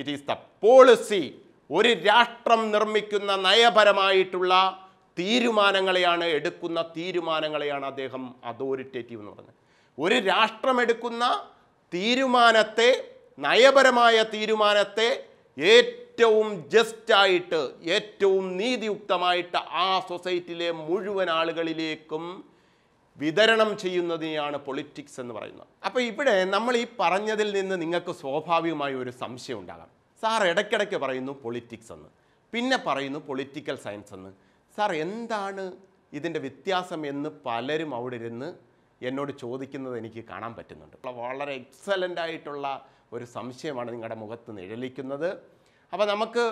it is the policy ഒരു രാഷ്ട്രം നിർമ്മിക്കുന്ന നയപരമായിട്ടുള്ള തീരുമാനങ്ങളെയാണ് എടുക്കുന്ന തീരുമാനങ്ങളെയാണ് അദ്ദേഹം അതോറിറ്റേറ്റീവ് എന്ന് പറഞ്ഞത് ഒരു രാഷ്ട്രമെടുക്കുന്ന തീരുമാനത്തെ നയപരമായ തീരുമാനത്തെ ഏറ്റവും ജസ്റ്റായിട്ട് ഏറ്റവും നീതിയുക്തമായിട്ട് ആ സൊസൈറ്റിയിലെ മുഴുവൻ ആളുകളിലേക്കും വിതരണം ചെയ്യുന്നതിനെയാണ് പൊളിറ്റിക്സ് എന്ന് പറയുന്നത് അപ്പോൾ ഇവിടെ നമ്മൾ ഈ പറഞ്ഞതിൽ നിന്ന് നിങ്ങൾക്ക് സ്വാഭാവികമായി ഒരു സംശയം ഉണ്ടാകാം സാർ ഇടയ്ക്കിടയ്ക്ക് പറയുന്നു പൊളിറ്റിക്സ് എന്ന് പിന്നെ പറയുന്നു പൊളിറ്റിക്കൽ സയൻസ് എന്ന് സാർ എന്താണ് ഇതിൻ്റെ വ്യത്യാസം എന്ന് പലരും അവിടെ ഇരുന്ന് എന്നോട് ചോദിക്കുന്നത് എനിക്ക് കാണാൻ പറ്റുന്നുണ്ട് വളരെ എക്സലൻ്റ് ആയിട്ടുള്ള ഒരു സംശയമാണ് നിങ്ങളുടെ മുഖത്ത് നിഴലിക്കുന്നത് അപ്പോൾ നമുക്ക്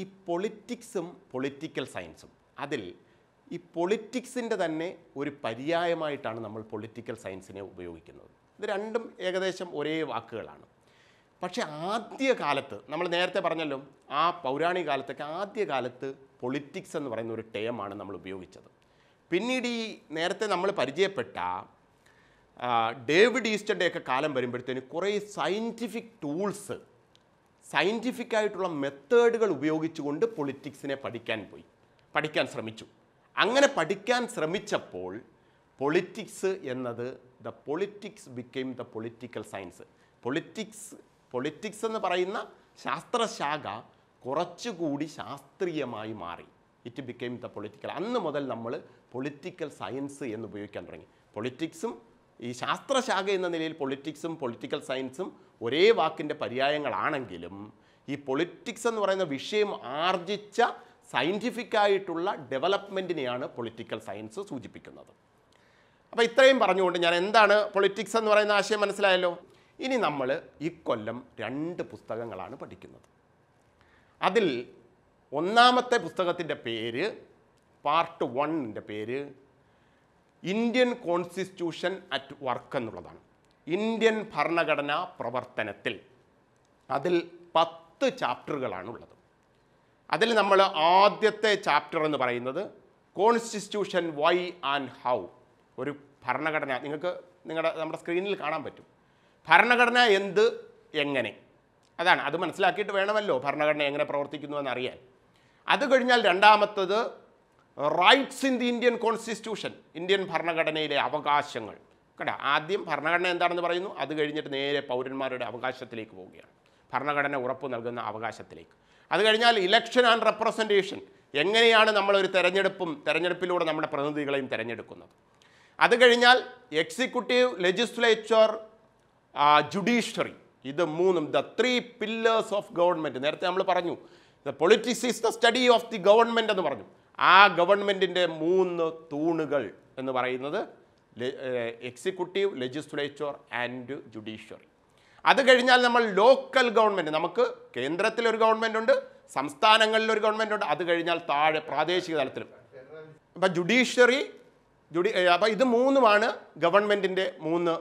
ഈ പൊളിറ്റിക്സും പൊളിറ്റിക്കൽ സയൻസും അതിൽ ഈ പൊളിറ്റിക്സിൻ്റെ തന്നെ ഒരു പര്യായമായിട്ടാണ് നമ്മൾ പൊളിറ്റിക്കൽ സയൻസിനെ ഉപയോഗിക്കുന്നത് ഇത് രണ്ടും ഏകദേശം ഒരേ വാക്കുകളാണ് പക്ഷേ ആദ്യ കാലത്ത് നമ്മൾ നേരത്തെ പറഞ്ഞല്ലോ ആ പൗരാണിക കാലത്തൊക്കെ കാലത്ത് പൊളിറ്റിക്സ് എന്ന് പറയുന്ന ഒരു ടേമാണ് നമ്മൾ ഉപയോഗിച്ചത് പിന്നീട് ഈ നേരത്തെ നമ്മൾ പരിചയപ്പെട്ട ഡേവിഡ് ഈസ്റ്റൻ്റെയൊക്കെ കാലം വരുമ്പോഴത്തേന് കുറേ സയൻറ്റിഫിക് ടൂൾസ് സയൻറ്റിഫിക് ആയിട്ടുള്ള മെത്തേഡുകൾ ഉപയോഗിച്ചുകൊണ്ട് പൊളിറ്റിക്സിനെ പഠിക്കാൻ പോയി പഠിക്കാൻ ശ്രമിച്ചു അങ്ങനെ പഠിക്കാൻ ശ്രമിച്ചപ്പോൾ പൊളിറ്റിക്സ് എന്നത് the politics became the political science politics politics എന്ന് പറയുന്ന ശാസ്ത്രശാഖ കുറച്ചുകൂടി ശാസ്ത്രീയമായി മാറി ഇറ്റ് ബിക്കെയിം ദ പൊളിറ്റിക്കൽ അന്ന് മുതൽ നമ്മൾ പൊളിറ്റിക്കൽ സയൻസ് എന്ന് ഉപയോഗിക്കാൻ തുടങ്ങി പൊളിറ്റിക്സും ഈ ശാസ്ത്രശാഖ എന്ന നിലയിൽ പൊളിറ്റിക്സും പൊളിറ്റിക്കൽ സയൻസും ഒരേ വാക്കിൻ്റെ പര്യായങ്ങളാണെങ്കിലും ഈ പൊളിറ്റിക്സ് എന്ന് പറയുന്ന വിഷയം ആർജിച്ച സയൻറ്റിഫിക്കായിട്ടുള്ള ഡെവലപ്മെൻറ്റിനെയാണ് പൊളിറ്റിക്കൽ സയൻസ് സൂചിപ്പിക്കുന്നത് അപ്പോൾ ഇത്രയും പറഞ്ഞുകൊണ്ട് ഞാൻ എന്താണ് പൊളിറ്റിക്സ് എന്ന് പറയുന്ന ആശയം മനസ്സിലായല്ലോ ഇനി നമ്മൾ ഇക്കൊല്ലം രണ്ട് പുസ്തകങ്ങളാണ് പഠിക്കുന്നത് അതിൽ ഒന്നാമത്തെ പുസ്തകത്തിൻ്റെ പേര് പാർട്ട് വണ്ണിൻ്റെ പേര് ഇന്ത്യൻ കോൺസ്റ്റിറ്റ്യൂഷൻ അറ്റ് വർക്ക് എന്നുള്ളതാണ് ഇന്ത്യൻ ഭരണഘടനാ പ്രവർത്തനത്തിൽ അതിൽ പത്ത് ചാപ്റ്ററുകളാണുള്ളത് അതിൽ നമ്മൾ ആദ്യത്തെ ചാപ്റ്റർ എന്ന് പറയുന്നത് കോൺസ്റ്റിറ്റ്യൂഷൻ വൈ ആൻഡ് ഹൗ ഒരു ഭരണഘടന നിങ്ങൾക്ക് നിങ്ങളുടെ നമ്മുടെ സ്ക്രീനിൽ കാണാൻ പറ്റും ഭരണഘടന എന്ത് എങ്ങനെ അതാണ് അത് മനസ്സിലാക്കിയിട്ട് വേണമല്ലോ ഭരണഘടന എങ്ങനെ പ്രവർത്തിക്കുന്നു എന്നറിയാൻ അത് കഴിഞ്ഞാൽ രണ്ടാമത്തത് rights in the Indian constitution Indian ഭരണഘടനയിലെ അവകാശങ്ങൾ കേട്ടോ ആദ്യം ഭരണഘടന എന്താണെന്ന് പറയുന്നു അത് കഴിഞ്ഞിട്ട് നേരെ പൗരന്മാരുടെ അവകാശത്തിലേക്ക് പോവുകയാണ് ഭരണഘടന ഉറപ്പ് നൽകുന്ന അവകാശത്തിലേക്ക് അത് കഴിഞ്ഞാൽ ഇലക്ഷൻ ആൻഡ് റെപ്രസെൻറ്റേഷൻ എങ്ങനെയാണ് നമ്മളൊരു തെരഞ്ഞെടുപ്പും തെരഞ്ഞെടുപ്പിലൂടെ നമ്മുടെ പ്രതിനിധികളെയും തിരഞ്ഞെടുക്കുന്നത് അത് കഴിഞ്ഞാൽ എക്സിക്യൂട്ടീവ് ലെജിസ്ലേച്ചർ ജുഡീഷ്യറി ഇത് മൂന്നും the three pillars of government നേരത്തെ നമ്മൾ പറഞ്ഞു the politics is the study of the government എന്ന് പറഞ്ഞു ആ ഗവൺമെൻറ്റിൻ്റെ മൂന്ന് തൂണുകൾ എന്ന് പറയുന്നത് എക്സിക്യൂട്ടീവ് ലെജിസ്ലേച്ചർ ആൻഡ് ജുഡീഷ്യറി അത് കഴിഞ്ഞാൽ നമ്മൾ ലോക്കൽ ഗവൺമെൻറ് നമുക്ക് കേന്ദ്രത്തിലൊരു ഗവൺമെൻറ് ഉണ്ട് സംസ്ഥാനങ്ങളിലൊരു ഗവൺമെൻറ് ഉണ്ട് അത് കഴിഞ്ഞാൽ താഴെ പ്രാദേശിക തലത്തിലും അപ്പം ജുഡീഷ്യറി ജുഡി അപ്പോൾ ഇത് മൂന്നുമാണ് ഗവൺമെൻറ്റിൻ്റെ മൂന്ന്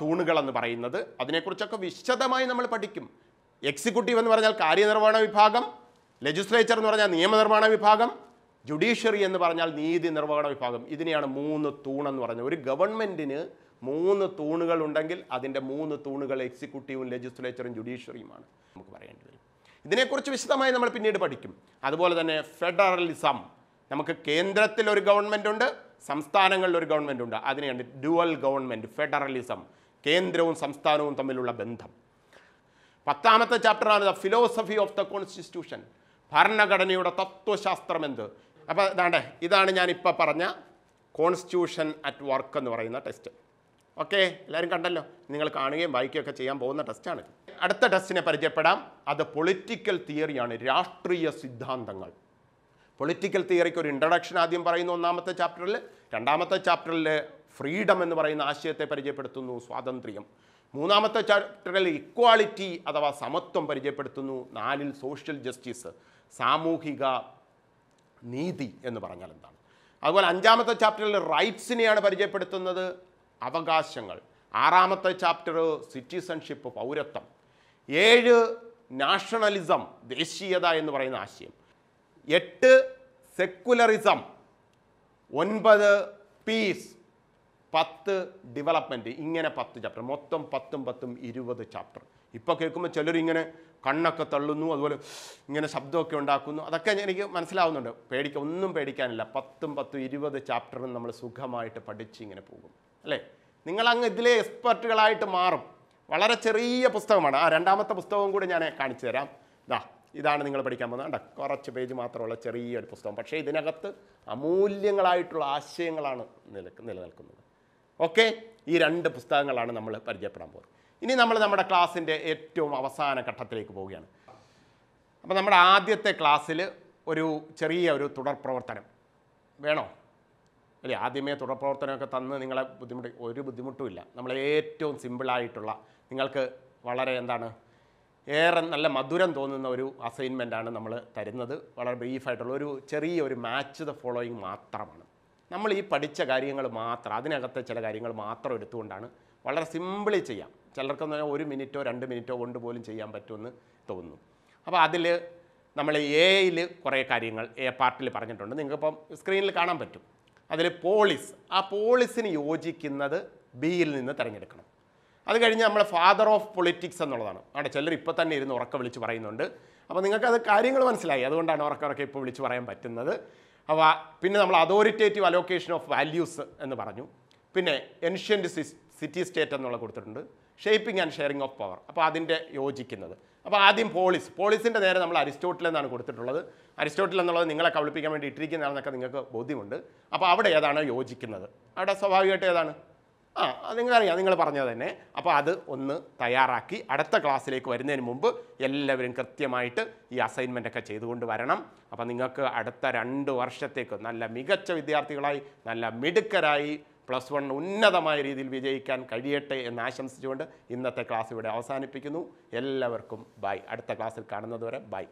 തൂണുകളെന്ന് പറയുന്നത് അതിനെക്കുറിച്ചൊക്കെ വിശദമായി നമ്മൾ പഠിക്കും എക്സിക്യൂട്ടീവ് എന്ന് പറഞ്ഞാൽ കാര്യനിർവഹണ വിഭാഗം ലെജിസ്ലേച്ചർ എന്ന് പറഞ്ഞാൽ നിയമനിർമ്മാണ വിഭാഗം ജുഡീഷ്യറി എന്ന് പറഞ്ഞാൽ നീതി നിർവഹണ വിഭാഗം ഇതിനെയാണ് മൂന്ന് തൂണെന്ന് പറയുന്നത് ഒരു ഗവൺമെൻറ്റിന് മൂന്ന് തൂണുകൾ ഉണ്ടെങ്കിൽ അതിൻ്റെ മൂന്ന് തൂണുകൾ എക്സിക്യൂട്ടീവും ലെജിസ്ലേച്ചറും ജുഡീഷ്യറിയുമാണ് നമുക്ക് പറയേണ്ടി വരും ഇതിനെക്കുറിച്ച് വിശദമായി നമ്മൾ പിന്നീട് പഠിക്കും അതുപോലെ തന്നെ ഫെഡറലിസം നമുക്ക് കേന്ദ്രത്തിൽ ഒരു ഗവൺമെൻറ് ഉണ്ട് സംസ്ഥാനങ്ങളിൽ ഒരു ഗവൺമെൻറ് ഉണ്ട് അതിനെയാണ് ഡ്യുവൽ ഗവൺമെൻറ് ഫെഡറലിസം കേന്ദ്രവും സംസ്ഥാനവും തമ്മിലുള്ള ബന്ധം പത്താമത്തെ ചാപ്റ്ററാണ് the philosophy of the constitution ഭരണഘടനയുടെ തത്വശാസ്ത്രം എന്ത് അപ്പോൾ ഇതാണ് ഇതാണ് ഞാനിപ്പോൾ പറഞ്ഞ കോൺസ്റ്റിറ്റ്യൂഷൻ അറ്റ് വർക്ക് എന്ന് പറയുന്ന ടെസ്റ്റ് ഓക്കെ എല്ലാവരും കണ്ടല്ലോ നിങ്ങൾ കാണുകയും വായിക്കുകയൊക്കെ ചെയ്യാൻ പോകുന്ന ടെസ്റ്റാണ് അടുത്ത ടെസ്റ്റിനെ പരിചയപ്പെടാം അത് പൊളിറ്റിക്കൽ തിയറിയാണ് രാഷ്ട്രീയ സിദ്ധാന്തങ്ങൾ പൊളിറ്റിക്കൽ തിയറിക്ക് ഒരു ഇൻട്രഡക്ഷൻ ആദ്യം പറയുന്നു ഒന്നാമത്തെ ചാപ്റ്ററിൽ രണ്ടാമത്തെ ചാപ്റ്ററിൽ ഫ്രീഡം എന്ന് പറയുന്ന ആശയത്തെ പരിചയപ്പെടുത്തുന്നു സ്വാതന്ത്ര്യം മൂന്നാമത്തെ ചാപ്റ്ററിൽ ഇക്വാളിറ്റി അഥവാ സമത്വം പരിചയപ്പെടുത്തുന്നു നാലിൽ സോഷ്യൽ ജസ്റ്റിസ് സാമൂഹിക നീതി എന്ന് പറഞ്ഞാൽ എന്താണ് അതുപോലെ അഞ്ചാമത്തെ ചാപ്റ്ററിൽ റൈറ്റ്സിനെയാണ് പരിചയപ്പെടുത്തുന്നത് അവകാശങ്ങൾ ആറാമത്തെ ചാപ്റ്റർ സിറ്റിസൺഷിപ്പ് പൗരത്വം ഏഴ് നാഷണലിസം ദേശീയത എന്ന് പറയുന്ന ആശയം എട്ട് സെക്കുലറിസം ഒൻപത് പീസ് പത്ത് ഡെവലപ്മെൻറ്റ് ഇങ്ങനെ പത്ത് ചാപ്റ്റർ മൊത്തം പത്തും പത്തും ഇരുപത് ചാപ്റ്റർ ഇപ്പോൾ കേൾക്കുമ്പോൾ ചിലരിങ്ങനെ ഇങ്ങനെ കണ്ണൊക്കെ തള്ളുന്നു അതുപോലെ ഇങ്ങനെ ശബ്ദമൊക്കെ ഉണ്ടാക്കുന്നു അതൊക്കെ എനിക്ക് മനസ്സിലാവുന്നുണ്ട് പേടിക്ക ഒന്നും പേടിക്കാനില്ല പത്തും പത്തും ഇരുപത് ചാപ്റ്ററും നമ്മൾ സുഖമായിട്ട് പഠിച്ച് ഇങ്ങനെ പോകും അല്ലേ നിങ്ങളങ്ങ് ഇതിലെ എക്സ്പെർട്ടുകളായിട്ട് മാറും വളരെ ചെറിയ പുസ്തകമാണ് ആ രണ്ടാമത്തെ പുസ്തകവും കൂടി ഞാൻ കാണിച്ചു തരാം ഇതാ ഇതാണ് നിങ്ങൾ പഠിക്കാൻ പോകുന്നത് കണ്ട കുറച്ച് പേജ് മാത്രമുള്ള ചെറിയൊരു പുസ്തകം പക്ഷേ ഇതിനകത്ത് അമൂല്യങ്ങളായിട്ടുള്ള ആശയങ്ങളാണ് നിലനിൽക്കുന്നത് ഓക്കെ ഈ രണ്ട് പുസ്തകങ്ങളാണ് നമ്മൾ പരിചയപ്പെടാൻ പോകുന്നത് ഇനി നമ്മൾ നമ്മുടെ ക്ലാസ്സിൻ്റെ ഏറ്റവും അവസാന ഘട്ടത്തിലേക്ക് പോവുകയാണ് അപ്പോൾ നമ്മുടെ ആദ്യത്തെ ക്ലാസ്സിൽ ഒരു ചെറിയ ഒരു തുടർ പ്രവർത്തനം വേണോ അല്ലേ ആദ്യമേ തുടർ പ്രവർത്തനമൊക്കെ തന്ന് നിങ്ങളെ ബുദ്ധിമുട്ട് ഒരു ബുദ്ധിമുട്ടുമില്ല നമ്മൾ ഏറ്റവും സിമ്പിളായിട്ടുള്ള നിങ്ങൾക്ക് വളരെ എന്താണ് ഏറെ നല്ല മധുരം തോന്നുന്ന ഒരു അസൈൻമെൻറ്റാണ് നമ്മൾ തരുന്നത് വളരെ ബ്രീഫായിട്ടുള്ള ഒരു ചെറിയ ഒരു മാച്ച് ദ ഫോളോയിങ് മാത്രമാണ് നമ്മൾ ഈ പഠിച്ച കാര്യങ്ങൾ മാത്രം അതിനകത്തെ ചില കാര്യങ്ങൾ മാത്രം എടുത്തുകൊണ്ടാണ് വളരെ സിമ്പിളി ചെയ്യാം ചിലർക്കെന്ന് പറഞ്ഞാൽ ഒരു മിനിറ്റോ രണ്ട് മിനിറ്റോ കൊണ്ട് പോലും ചെയ്യാൻ പറ്റുമെന്ന് തോന്നുന്നു അപ്പോൾ അതിൽ നമ്മൾ എയിൽ കുറേ കാര്യങ്ങൾ എ പാർട്ടിൽ പറഞ്ഞിട്ടുണ്ട് നിങ്ങൾക്കിപ്പം സ്ക്രീനിൽ കാണാൻ പറ്റും അതിൽ പോളിസ് ആ പോളിസിന് യോജിക്കുന്നത് ബിയിൽ നിന്ന് തിരഞ്ഞെടുക്കണം അത് കഴിഞ്ഞ് നമ്മളെ ഫാദർ ഓഫ് പൊളിറ്റിക്സ് എന്നുള്ളതാണ് അവിടെ ചിലർ ഇപ്പോൾ തന്നെ ഇരുന്ന് ഉറക്കം വിളിച്ച് പറയുന്നുണ്ട് അപ്പോൾ നിങ്ങൾക്ക് അത് കാര്യങ്ങൾ മനസ്സിലായി അതുകൊണ്ടാണ് ഉറക്കം ഉറക്കം ഇപ്പോൾ വിളിച്ച് പറയാൻ പറ്റുന്നത് അപ്പോൾ പിന്നെ നമ്മൾ അതോറിറ്റേറ്റീവ് അലോക്കേഷൻ ഓഫ് വാല്യൂസ് എന്ന് പറഞ്ഞു പിന്നെ എൻഷ്യൻ്റ് സിറ്റി സ്റ്റേറ്റ് എന്നുള്ള കൊടുത്തിട്ടുണ്ട് shaping and sharing of power അപ്പോൾ അതിൻ്റെ യോജിക്കുന്നത് അപ്പോൾ ആദ്യം പോളിസ് പോളിസിൻ്റെ നേരെ നമ്മൾ അരിസ്റ്റോട്ടിൽ എന്നാണ് കൊടുത്തിട്ടുള്ളത് അരിസ്റ്റോട്ടിൽ എന്നുള്ളത് നിങ്ങളെ കബളിപ്പിക്കാൻ വേണ്ടി ഇട്ടിരിക്കുന്നതാണെന്നൊക്കെ നിങ്ങൾക്ക് ബോധ്യമുണ്ട് അപ്പോൾ അവിടെ ഏതാണ് യോജിക്കുന്നത് അവിടെ സ്വാഭാവികമായിട്ട് ഏതാണ് ആ നിങ്ങളറിയാം നിങ്ങൾ പറഞ്ഞത് തന്നെ അപ്പോൾ അത് ഒന്ന് തയ്യാറാക്കി അടുത്ത ക്ലാസ്സിലേക്ക് വരുന്നതിന് മുമ്പ് എല്ലാവരും കൃത്യമായിട്ട് ഈ അസൈൻമെൻ്റ് ഒക്കെ ചെയ്തുകൊണ്ട് വരണം അപ്പോൾ നിങ്ങൾക്ക് അടുത്ത രണ്ട് വർഷത്തേക്ക് നല്ല മികച്ച വിദ്യാർത്ഥികളായി നല്ല മിടുക്കരായി പ്ലസ് വൺ ഉന്നതമായ രീതിയിൽ വിജയിക്കാൻ കഴിയട്ടെ എന്ന് ആശംസിച്ചുകൊണ്ട് ഇന്നത്തെ ക്ലാസ് ഇവിടെ അവസാനിപ്പിക്കുന്നു എല്ലാവർക്കും ബൈ അടുത്ത ക്ലാസ്സിൽ കാണുന്നതുവരെ ബൈ